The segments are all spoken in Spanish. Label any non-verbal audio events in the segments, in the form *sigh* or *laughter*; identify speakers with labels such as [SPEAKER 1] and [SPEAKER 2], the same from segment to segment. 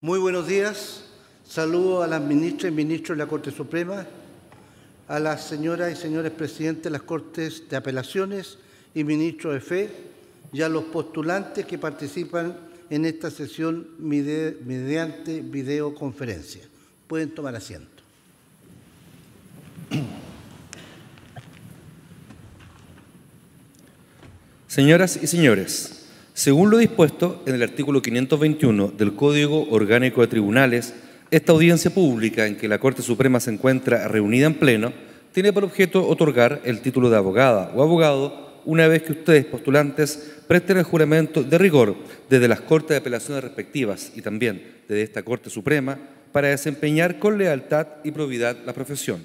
[SPEAKER 1] muy buenos días. Saludo a las ministras y ministros de la Corte Suprema, a las señoras y señores presidentes de las Cortes de Apelaciones y ministros de Fe, y a los postulantes que participan en esta sesión mediante videoconferencia. Pueden tomar asiento.
[SPEAKER 2] Señoras y señores, según lo dispuesto en el artículo 521 del Código Orgánico de Tribunales, esta audiencia pública en que la Corte Suprema se encuentra reunida en pleno tiene por objeto otorgar el título de abogada o abogado una vez que ustedes, postulantes, presten el juramento de rigor desde las Cortes de Apelaciones respectivas y también desde esta Corte Suprema para desempeñar con lealtad y probidad la profesión.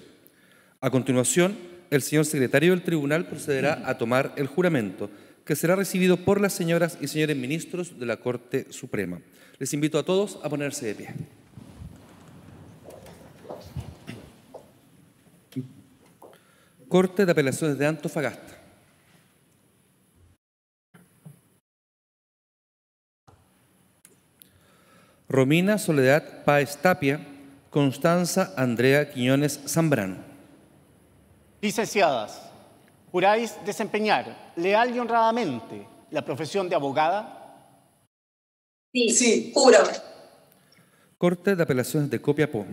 [SPEAKER 2] A continuación, el señor secretario del tribunal procederá a tomar el juramento que será recibido por las señoras y señores ministros de la Corte Suprema. Les invito a todos a ponerse de pie. Corte de Apelaciones de Antofagasta. Romina Soledad Paez Tapia, Constanza Andrea Quiñones Zambrano.
[SPEAKER 3] Licenciadas, ¿Juráis desempeñar leal y honradamente la profesión de abogada? Sí, sí, juro.
[SPEAKER 4] Corte de Apelaciones de Copiapó.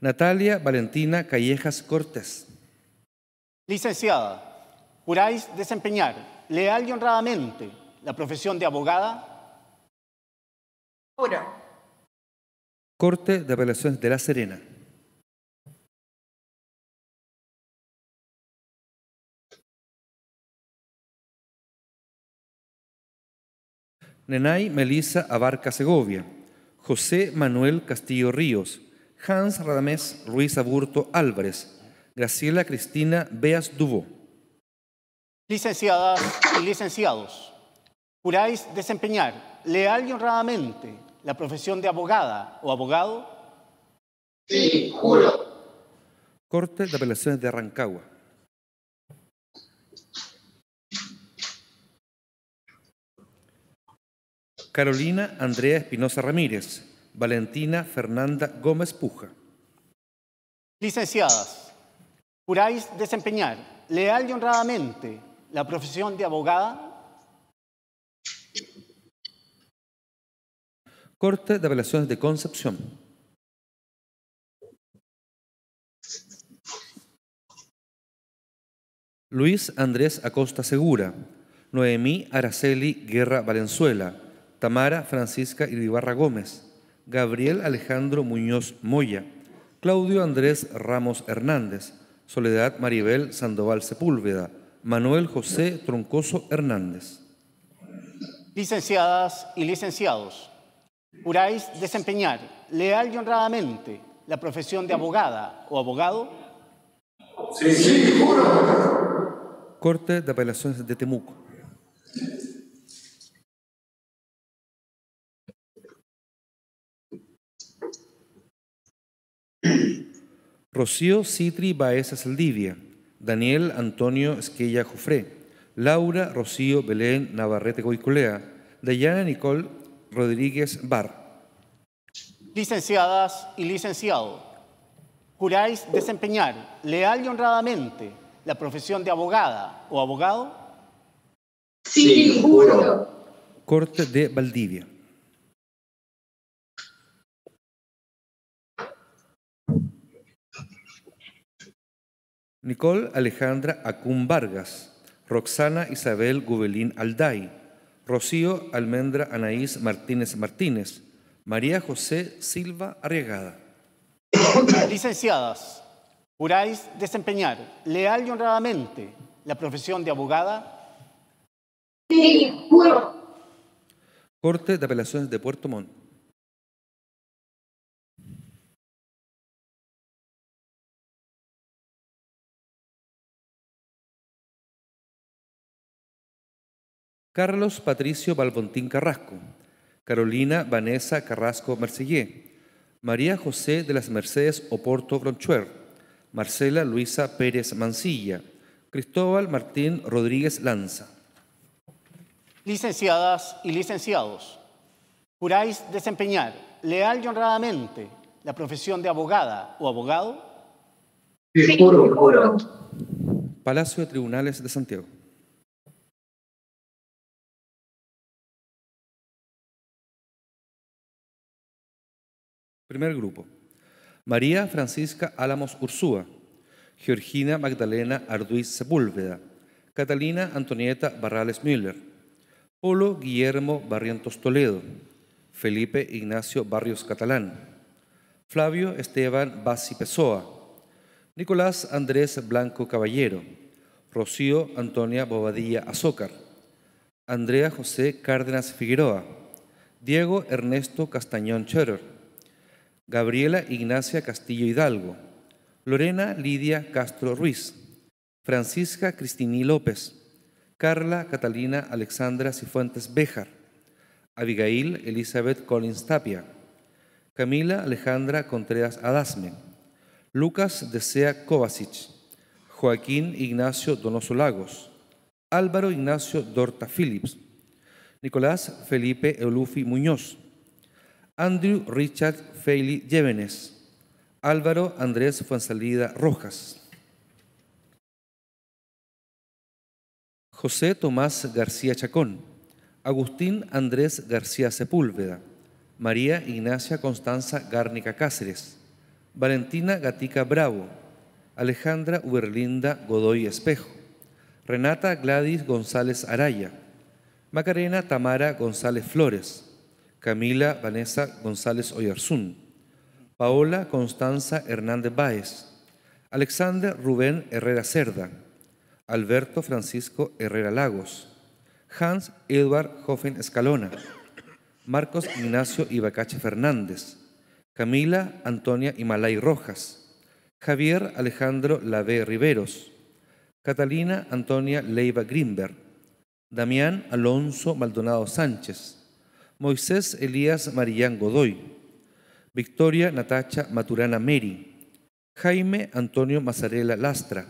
[SPEAKER 4] Natalia Valentina Callejas Cortés. Licenciada,
[SPEAKER 3] ¿juráis desempeñar leal y honradamente la profesión de abogada?
[SPEAKER 4] Juro. Corte de Apelaciones de La Serena. Nenay
[SPEAKER 2] Melisa Abarca Segovia, José Manuel Castillo Ríos, Hans Radamés Ruiz Aburto Álvarez, Graciela Cristina Beas Dubó.
[SPEAKER 3] Licenciadas y licenciados, juráis desempeñar leal y honradamente la profesión de abogada o abogado?
[SPEAKER 4] Sí, juro.
[SPEAKER 2] Corte de Apelaciones de Rancagua. Carolina Andrea Espinosa Ramírez, Valentina Fernanda Gómez Puja.
[SPEAKER 3] Licenciadas, ¿juráis desempeñar leal y honradamente la profesión de abogada
[SPEAKER 4] Corte de Apelaciones de Concepción. Luis
[SPEAKER 2] Andrés Acosta Segura, Noemí Araceli Guerra Valenzuela, Tamara Francisca Iribarra Gómez, Gabriel Alejandro Muñoz Moya, Claudio Andrés Ramos Hernández, Soledad Maribel Sandoval Sepúlveda, Manuel José Troncoso Hernández.
[SPEAKER 3] Licenciadas y licenciados, Juráis desempeñar leal y honradamente la profesión de abogada o abogado?
[SPEAKER 4] Sí, sí, juro. Corte de Apelaciones de Temuco.
[SPEAKER 2] Rocío Citri Baeza Saldivia, Daniel Antonio Esquella Jofré, Laura Rocío Belén Navarrete Goicolea, Dayana Nicole Rodríguez Bar.
[SPEAKER 3] Licenciadas y licenciado, ¿juráis desempeñar leal y honradamente la profesión de abogada
[SPEAKER 4] o abogado? Sí, juro.
[SPEAKER 2] Corte de Valdivia.
[SPEAKER 4] Nicole Alejandra Acún Vargas,
[SPEAKER 2] Roxana Isabel Gubelín Alday, Rocío Almendra Anaís Martínez Martínez, María José Silva Arriagada.
[SPEAKER 3] Licenciadas, ¿juráis desempeñar leal y honradamente la
[SPEAKER 4] profesión de abogada? Sí, juro. Corte de Apelaciones de Puerto Montt. Carlos Patricio Balbontín Carrasco,
[SPEAKER 2] Carolina Vanessa Carrasco Mercillé, María José de las Mercedes Oporto Gronchuer, Marcela Luisa Pérez Mancilla, Cristóbal Martín Rodríguez Lanza.
[SPEAKER 3] Licenciadas y licenciados, ¿juráis desempeñar leal y honradamente la profesión de abogada
[SPEAKER 4] o
[SPEAKER 2] abogado? Palacio de Tribunales de
[SPEAKER 4] Santiago. Primer grupo. María
[SPEAKER 2] Francisca Álamos Ursúa, Georgina Magdalena Arduiz Sepúlveda, Catalina Antonieta Barrales Müller, Polo Guillermo Barrientos Toledo, Felipe Ignacio Barrios Catalán, Flavio Esteban Bassi Pessoa, Nicolás Andrés Blanco Caballero, Rocío Antonia Bobadilla Azócar, Andrea José Cárdenas Figueroa, Diego Ernesto Castañón Cherer, Gabriela Ignacia Castillo Hidalgo, Lorena Lidia Castro Ruiz, Francisca Cristini López, Carla Catalina Alexandra Cifuentes Bejar, Abigail Elizabeth Collins Tapia, Camila Alejandra Contreras Adasme, Lucas Desea Kovacic, Joaquín Ignacio Donoso Lagos, Álvaro Ignacio Dorta Phillips, Nicolás Felipe Eulufi Muñoz, Andrew Richard Feili Llévenes, Álvaro Andrés Fuensalida Rojas, José Tomás García Chacón, Agustín Andrés García Sepúlveda, María Ignacia Constanza Gárnica Cáceres, Valentina Gatica Bravo, Alejandra Uberlinda Godoy Espejo, Renata Gladys González Araya, Macarena Tamara González Flores, Camila Vanessa González Oyarzún, Paola Constanza Hernández Báez, Alexander Rubén Herrera Cerda, Alberto Francisco Herrera Lagos, Hans Eduard Hoffen Escalona, Marcos Ignacio Ibacache Fernández, Camila Antonia Himalay Rojas, Javier Alejandro Lave Riveros, Catalina Antonia Leiva Grimberg, Damián Alonso Maldonado Sánchez, Moisés Elías Marillán Godoy, Victoria Natacha Maturana Meri, Jaime Antonio Mazarela Lastra,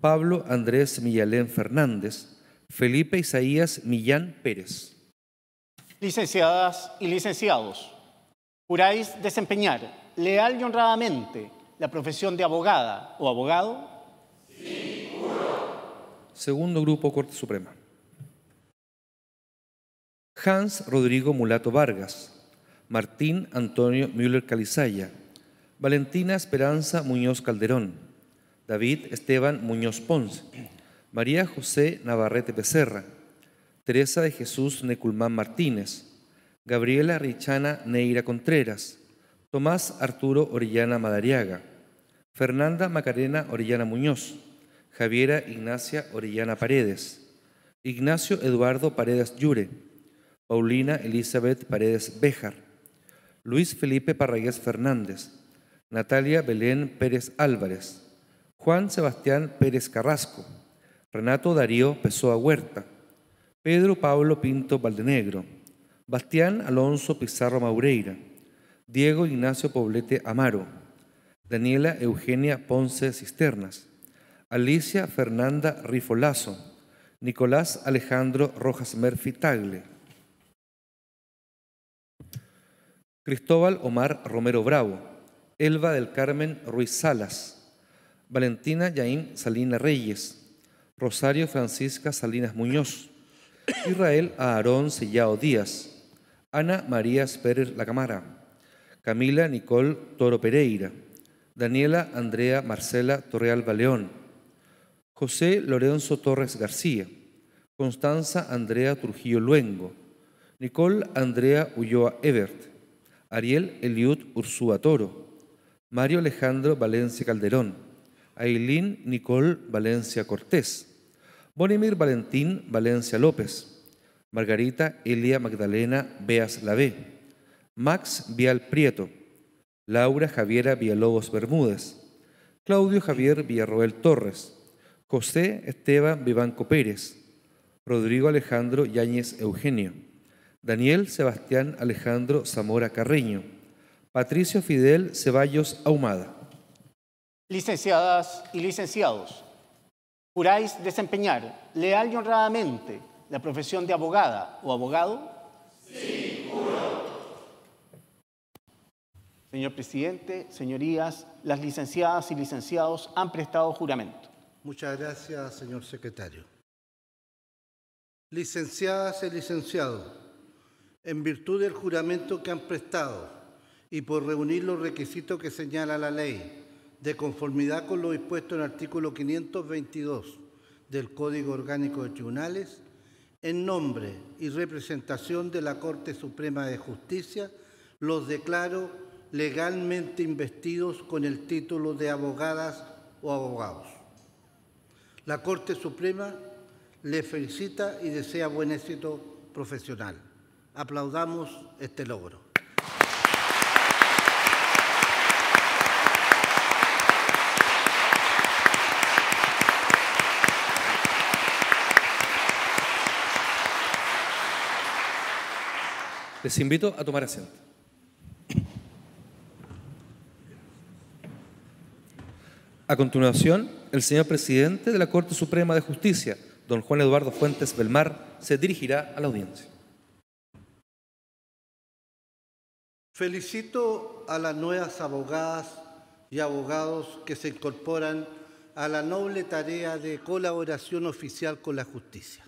[SPEAKER 2] Pablo Andrés Millalén Fernández, Felipe Isaías Millán Pérez.
[SPEAKER 3] Licenciadas y licenciados, ¿juráis desempeñar leal y honradamente la profesión de abogada o abogado? Sí,
[SPEAKER 2] Segundo Grupo Corte Suprema. Hans Rodrigo Mulato Vargas, Martín Antonio Müller Calizaya, Valentina Esperanza Muñoz Calderón, David Esteban Muñoz Ponce, María José Navarrete Becerra, Teresa de Jesús Neculmán Martínez, Gabriela Richana Neira Contreras, Tomás Arturo Orellana Madariaga, Fernanda Macarena Orellana Muñoz, Javiera Ignacia Orellana Paredes, Ignacio Eduardo Paredes Llure, Paulina Elizabeth Paredes Béjar, Luis Felipe Parragués Fernández, Natalia Belén Pérez Álvarez, Juan Sebastián Pérez Carrasco, Renato Darío Pesoa Huerta, Pedro Pablo Pinto Valdenegro, Bastián Alonso Pizarro Maureira, Diego Ignacio Poblete Amaro, Daniela Eugenia Ponce Cisternas, Alicia Fernanda Rifolazo, Nicolás Alejandro Rojas Murphy Tagle, Cristóbal Omar Romero Bravo, Elva del Carmen Ruiz Salas, Valentina Yaín Salina Reyes, Rosario Francisca Salinas Muñoz, Israel Aarón Sellao Díaz, Ana María La Camara, Camila Nicole Toro Pereira, Daniela Andrea Marcela Torreal Baleón, José Lorenzo Torres García, Constanza Andrea Trujillo Luengo, Nicole Andrea Ulloa Ebert, Ariel Eliud Ursúa Toro, Mario Alejandro Valencia Calderón, Ailín Nicole Valencia Cortés, Bonimir Valentín Valencia López, Margarita Elia Magdalena Beas Lavé, Max Vial Prieto, Laura Javiera Villalobos Bermúdez, Claudio Javier Villarroel Torres, José Esteban Vivanco Pérez, Rodrigo Alejandro Yáñez Eugenio. Daniel Sebastián Alejandro Zamora Carreño, Patricio Fidel Ceballos Ahumada.
[SPEAKER 3] Licenciadas y licenciados, ¿juráis desempeñar leal y honradamente la profesión de abogada o abogado? Sí, juro. Señor presidente, señorías, las licenciadas y licenciados han prestado juramento.
[SPEAKER 1] Muchas gracias, señor secretario. Licenciadas y licenciados, en virtud del juramento que han prestado y por reunir los requisitos que señala la ley, de conformidad con lo dispuesto en el artículo 522 del Código Orgánico de Tribunales, en nombre y representación de la Corte Suprema de Justicia, los declaro legalmente investidos con el título de abogadas o abogados. La Corte Suprema le felicita y desea buen éxito profesional aplaudamos este logro.
[SPEAKER 2] Les invito a tomar asiento. A continuación, el señor presidente de la Corte Suprema de Justicia, don Juan Eduardo Fuentes Belmar, se dirigirá a la audiencia.
[SPEAKER 1] Felicito a las nuevas abogadas y abogados que se incorporan a la noble tarea de colaboración oficial con la justicia.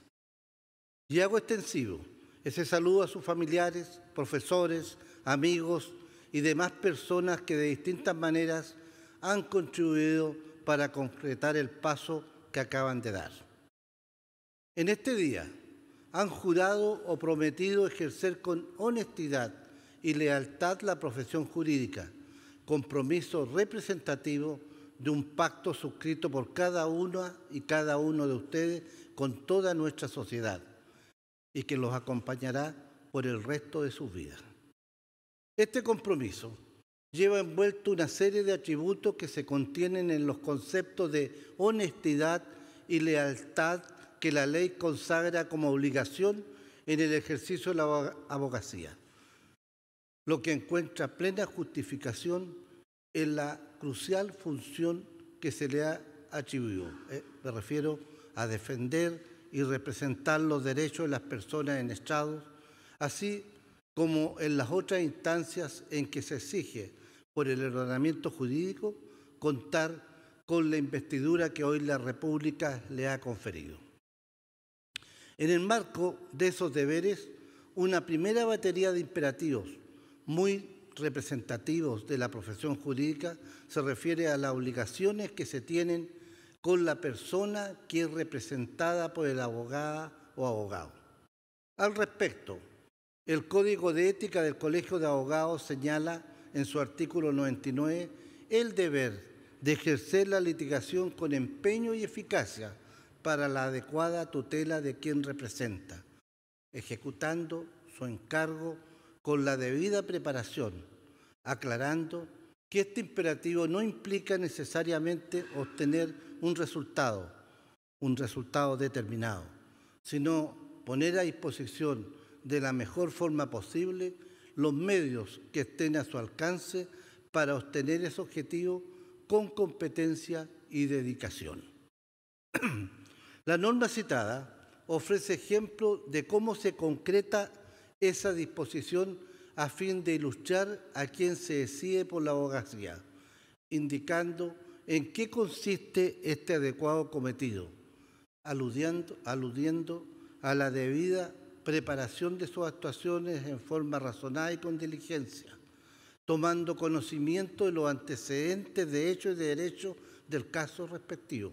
[SPEAKER 1] Y hago extensivo ese saludo a sus familiares, profesores, amigos y demás personas que de distintas maneras han contribuido para concretar el paso que acaban de dar. En este día han jurado o prometido ejercer con honestidad y lealtad la profesión jurídica, compromiso representativo de un pacto suscrito por cada uno y cada uno de ustedes con toda nuestra sociedad y que los acompañará por el resto de sus vidas. Este compromiso lleva envuelto una serie de atributos que se contienen en los conceptos de honestidad y lealtad que la ley consagra como obligación en el ejercicio de la abogacía lo que encuentra plena justificación en la crucial función que se le ha atribuido. Eh, me refiero a defender y representar los derechos de las personas en estados, así como en las otras instancias en que se exige por el ordenamiento jurídico contar con la investidura que hoy la República le ha conferido. En el marco de esos deberes, una primera batería de imperativos muy representativos de la profesión jurídica se refiere a las obligaciones que se tienen con la persona que es representada por el abogado o abogado. Al respecto, el Código de Ética del Colegio de Abogados señala en su artículo 99 el deber de ejercer la litigación con empeño y eficacia para la adecuada tutela de quien representa, ejecutando su encargo con la debida preparación, aclarando que este imperativo no implica necesariamente obtener un resultado, un resultado determinado, sino poner a disposición de la mejor forma posible los medios que estén a su alcance para obtener ese objetivo con competencia y dedicación. *clears throat* la norma citada ofrece ejemplo de cómo se concreta esa disposición a fin de ilustrar a quien se decide por la abogacía, indicando en qué consiste este adecuado cometido, aludiendo, aludiendo a la debida preparación de sus actuaciones en forma razonada y con diligencia, tomando conocimiento de los antecedentes de hecho y de derecho del caso respectivo,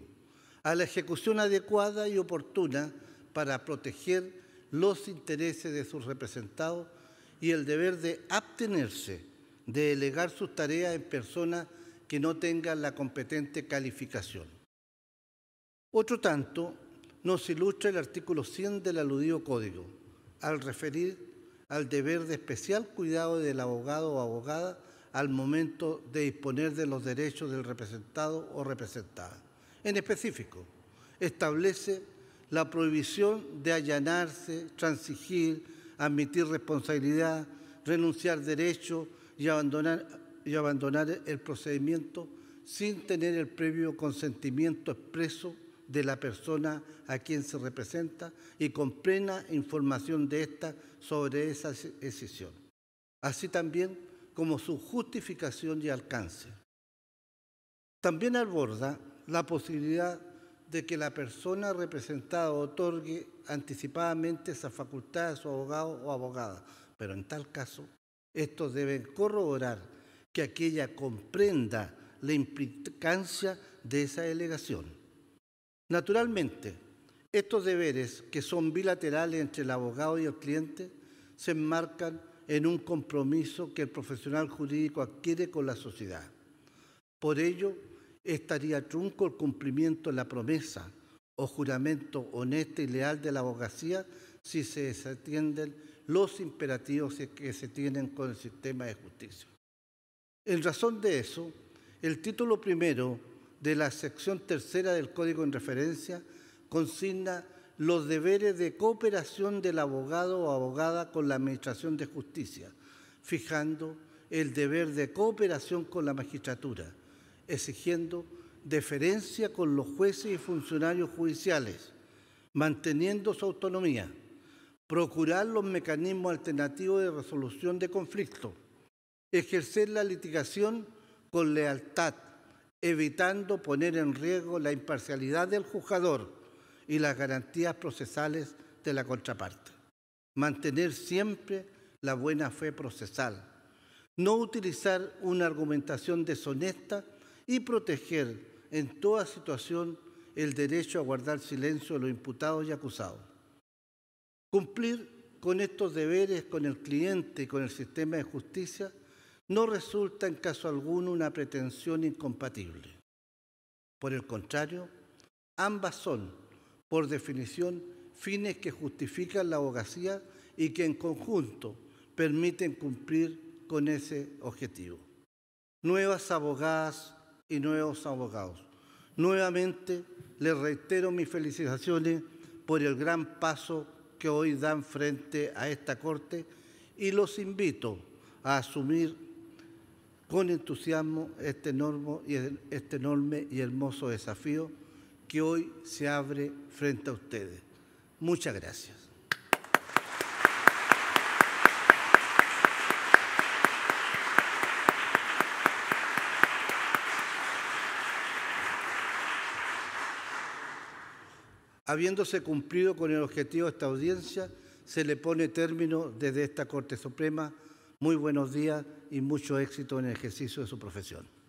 [SPEAKER 1] a la ejecución adecuada y oportuna para proteger los intereses de sus representados y el deber de abstenerse de delegar sus tareas en personas que no tengan la competente calificación. Otro tanto nos ilustra el artículo 100 del aludido código, al referir al deber de especial cuidado del abogado o abogada al momento de disponer de los derechos del representado o representada. En específico, establece la prohibición de allanarse, transigir, admitir responsabilidad, renunciar derecho y abandonar, el procedimiento sin tener el previo consentimiento expreso de la persona a quien se representa y con plena información de ésta sobre esa decisión, así también como su justificación y alcance. También aborda la posibilidad de que la persona representada otorgue anticipadamente esa facultad a su abogado o abogada, pero en tal caso, estos deben corroborar que aquella comprenda la implicancia de esa delegación. Naturalmente, estos deberes, que son bilaterales entre el abogado y el cliente, se enmarcan en un compromiso que el profesional jurídico adquiere con la sociedad. Por ello, estaría trunco el cumplimiento de la promesa o juramento honesto y leal de la abogacía si se desatienden los imperativos que se tienen con el sistema de justicia. En razón de eso, el título primero de la sección tercera del Código en referencia consigna los deberes de cooperación del abogado o abogada con la Administración de Justicia, fijando el deber de cooperación con la magistratura, exigiendo deferencia con los jueces y funcionarios judiciales, manteniendo su autonomía, procurar los mecanismos alternativos de resolución de conflictos, ejercer la litigación con lealtad, evitando poner en riesgo la imparcialidad del juzgador y las garantías procesales de la contraparte. Mantener siempre la buena fe procesal. No utilizar una argumentación deshonesta y proteger en toda situación el derecho a guardar silencio de los imputados y acusados. Cumplir con estos deberes con el cliente y con el sistema de justicia no resulta en caso alguno una pretensión incompatible. Por el contrario, ambas son, por definición, fines que justifican la abogacía y que en conjunto permiten cumplir con ese objetivo. Nuevas abogadas y nuevos abogados. Nuevamente les reitero mis felicitaciones por el gran paso que hoy dan frente a esta Corte y los invito a asumir con entusiasmo este, este enorme y, hermoso desafío que hoy se abre frente a ustedes. Muchas gracias. habiéndose cumplido con el objetivo de esta audiencia, se le pone término desde esta Corte Suprema. Muy buenos días y mucho éxito en el ejercicio de su profesión.